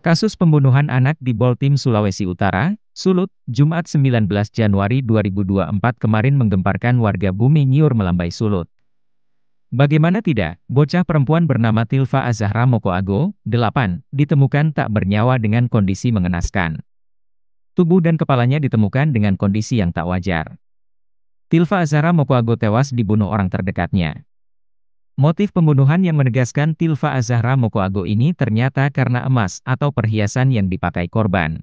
Kasus pembunuhan anak di Boltim, Sulawesi Utara, Sulut, Jumat 19 Januari 2024 kemarin menggemparkan warga bumi Nyiur Melambai Sulut. Bagaimana tidak, bocah perempuan bernama Tilfa Azahra Mokoago, 8, ditemukan tak bernyawa dengan kondisi mengenaskan. Tubuh dan kepalanya ditemukan dengan kondisi yang tak wajar. Tilfa Azahra Mokoago tewas dibunuh orang terdekatnya. Motif pembunuhan yang menegaskan Tilfa Azahra Mokoago ini ternyata karena emas atau perhiasan yang dipakai korban.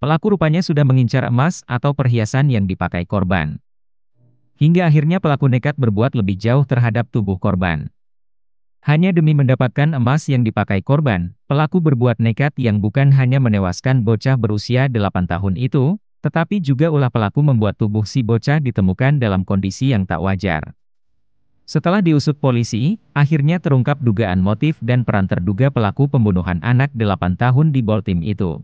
Pelaku rupanya sudah mengincar emas atau perhiasan yang dipakai korban. Hingga akhirnya pelaku nekat berbuat lebih jauh terhadap tubuh korban. Hanya demi mendapatkan emas yang dipakai korban, pelaku berbuat nekat yang bukan hanya menewaskan bocah berusia 8 tahun itu, tetapi juga ulah pelaku membuat tubuh si bocah ditemukan dalam kondisi yang tak wajar. Setelah diusut polisi, akhirnya terungkap dugaan motif dan peran terduga pelaku pembunuhan anak 8 tahun di Boltim itu.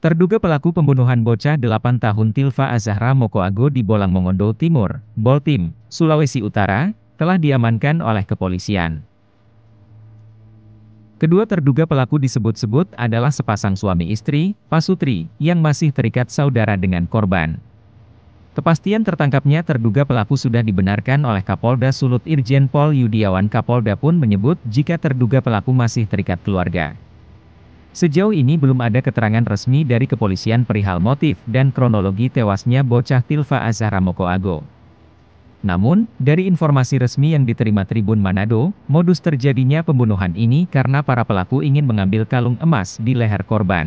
Terduga pelaku pembunuhan bocah 8 tahun Tilfa Azahra Mokoago di Bolang Mongondo Timur, Boltim, Sulawesi Utara, telah diamankan oleh kepolisian. Kedua terduga pelaku disebut-sebut adalah sepasang suami istri, Pasutri, yang masih terikat saudara dengan korban. Kepastian tertangkapnya terduga pelaku sudah dibenarkan oleh Kapolda Sulut Irjen Pol Yudiawan Kapolda pun menyebut jika terduga pelaku masih terikat keluarga. Sejauh ini belum ada keterangan resmi dari kepolisian perihal motif dan kronologi tewasnya bocah Tilfa Azhara Moko Ago. Namun, dari informasi resmi yang diterima Tribun Manado, modus terjadinya pembunuhan ini karena para pelaku ingin mengambil kalung emas di leher korban.